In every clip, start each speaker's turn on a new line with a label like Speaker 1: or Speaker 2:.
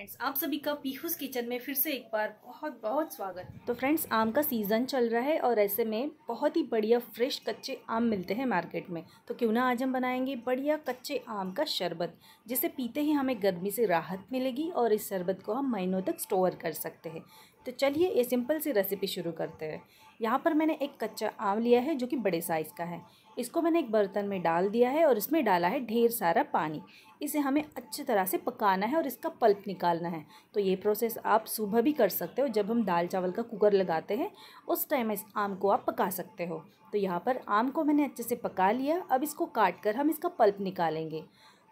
Speaker 1: friends आप सभी का पीहूस किचन में फिर से एक बार बहुत बहुत स्वागत तो फ्रेंड्स आम का सीज़न चल रहा है और ऐसे में बहुत ही बढ़िया फ्रेश कच्चे आम मिलते हैं मार्केट में तो क्यों ना आज हम बनाएंगे बढ़िया कच्चे आम का शरबत जिसे पीते ही हमें गर्मी से राहत मिलेगी और इस शरबत को हम महीनों तक स्टोर कर सकते हैं तो चलिए ये सिंपल सी रेसिपी शुरू करते हैं यहाँ पर मैंने एक कच्चा आम लिया है जो कि बड़े साइज़ का है इसको मैंने एक बर्तन में डाल दिया है और इसमें डाला है ढेर सारा पानी इसे हमें अच्छी तरह से पकाना है और इसका पल्प निकालना है तो ये प्रोसेस आप सुबह भी कर सकते हो जब हम दाल चावल का कुकर लगाते हैं उस टाइम इस आम को आप पका सकते हो तो यहाँ पर आम को मैंने अच्छे से पका लिया अब इसको काट कर हम इसका पल्प निकालेंगे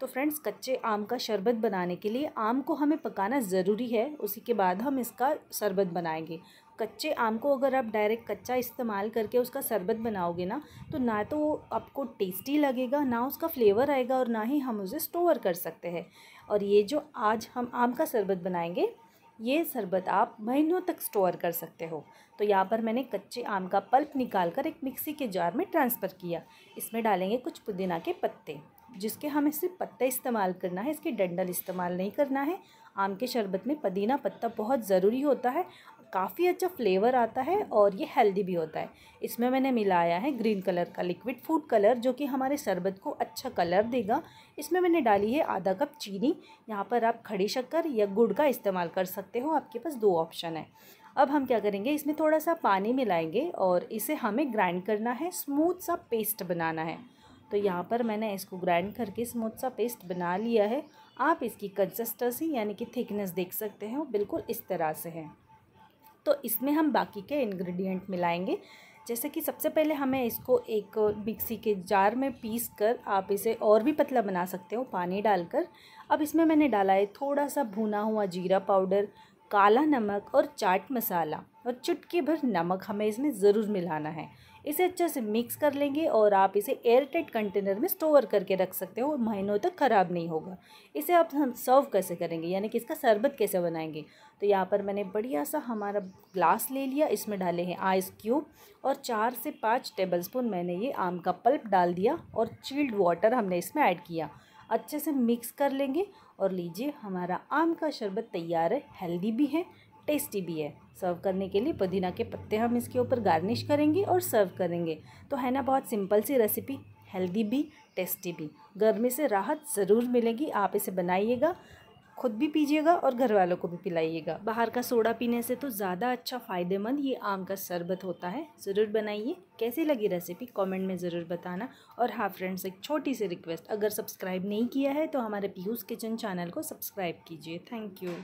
Speaker 1: तो फ्रेंड्स कच्चे आम का शरबत बनाने के लिए आम को हमें पकाना ज़रूरी है उसी के बाद हम इसका शरबत बनाएंगे कच्चे आम को अगर आप डायरेक्ट कच्चा इस्तेमाल करके उसका शरबत बनाओगे ना तो ना तो वो आपको टेस्टी लगेगा ना उसका फ्लेवर आएगा और ना ही हम उसे स्टोर कर सकते हैं और ये जो आज हम आम का शरबत बनाएंगे ये शरबत आप महीनों तक स्टोर कर सकते हो तो यहाँ पर मैंने कच्चे आम का पल्प निकाल कर एक मिक्सी के जार में ट्रांसफ़र किया इसमें डालेंगे कुछ पुदीना के पत्ते जिसके हमें सिर्फ पत्ता इस्तेमाल करना है इसके डंडल इस्तेमाल नहीं करना है आम के शरबत में पदीना पत्ता बहुत ज़रूरी होता है काफ़ी अच्छा फ्लेवर आता है और ये हेल्दी भी होता है इसमें मैंने मिलाया है ग्रीन कलर का लिक्विड फूड कलर जो कि हमारे शरबत को अच्छा कलर देगा इसमें मैंने डाली है आधा कप चीनी यहाँ पर आप खड़ी शक्कर या गुड़ का इस्तेमाल कर सकते हो आपके पास दो ऑप्शन है अब हम क्या करेंगे इसमें थोड़ा सा पानी मिलाएंगे और इसे हमें ग्राइंड करना है स्मूथ सा पेस्ट बनाना है तो यहाँ पर मैंने इसको ग्राइंड करके स्मूथ सा पेस्ट बना लिया है आप इसकी कंसिस्टेंसी यानी कि थिकनेस देख सकते हैं वो बिल्कुल इस तरह से है तो इसमें हम बाकी के इंग्रेडिएंट मिलाएंगे जैसे कि सबसे पहले हमें इसको एक मिक्सी के जार में पीस कर आप इसे और भी पतला बना सकते हो पानी डालकर अब इसमें मैंने डाला है थोड़ा सा भुना हुआ जीरा पाउडर काला नमक और चाट मसाला और चुटकी भर नमक हमें इसमें ज़रूर मिलाना है इसे अच्छे से मिक्स कर लेंगे और आप इसे एयर टाइट कंटेनर में स्टोर करके रख सकते हो महीनों तक ख़राब नहीं होगा इसे आप हम सर्व कैसे करेंगे यानी कि इसका शरबत कैसे बनाएंगे तो यहाँ पर मैंने बढ़िया सा हमारा ग्लास ले लिया इसमें डाले हैं आइस क्यूब और चार से पाँच टेबलस्पून मैंने ये आम का पल्प डाल दिया और चिल्ड वाटर हमने इसमें ऐड किया अच्छे से मिक्स कर लेंगे और लीजिए हमारा आम का शरबत तैयार है हेल्दी भी है टेस्टी भी है सर्व करने के लिए पुदीना के पत्ते हम इसके ऊपर गार्निश करेंगे और सर्व करेंगे तो है ना बहुत सिंपल सी रेसिपी हेल्दी भी टेस्टी भी गर्मी से राहत ज़रूर मिलेगी आप इसे बनाइएगा खुद भी पीजिएगा और घर वालों को भी पिलाइएगा बाहर का सोडा पीने से तो ज़्यादा अच्छा फ़ायदेमंद ये आम का शरबत होता है ज़रूर बनाइए कैसी लगी रेसिपी कमेंट में ज़रूर बताना और हाँ फ्रेंड्स एक छोटी सी रिक्वेस्ट अगर सब्सक्राइब नहीं किया है तो हमारे पीयूष किचन चैनल को सब्सक्राइब कीजिए थैंक यू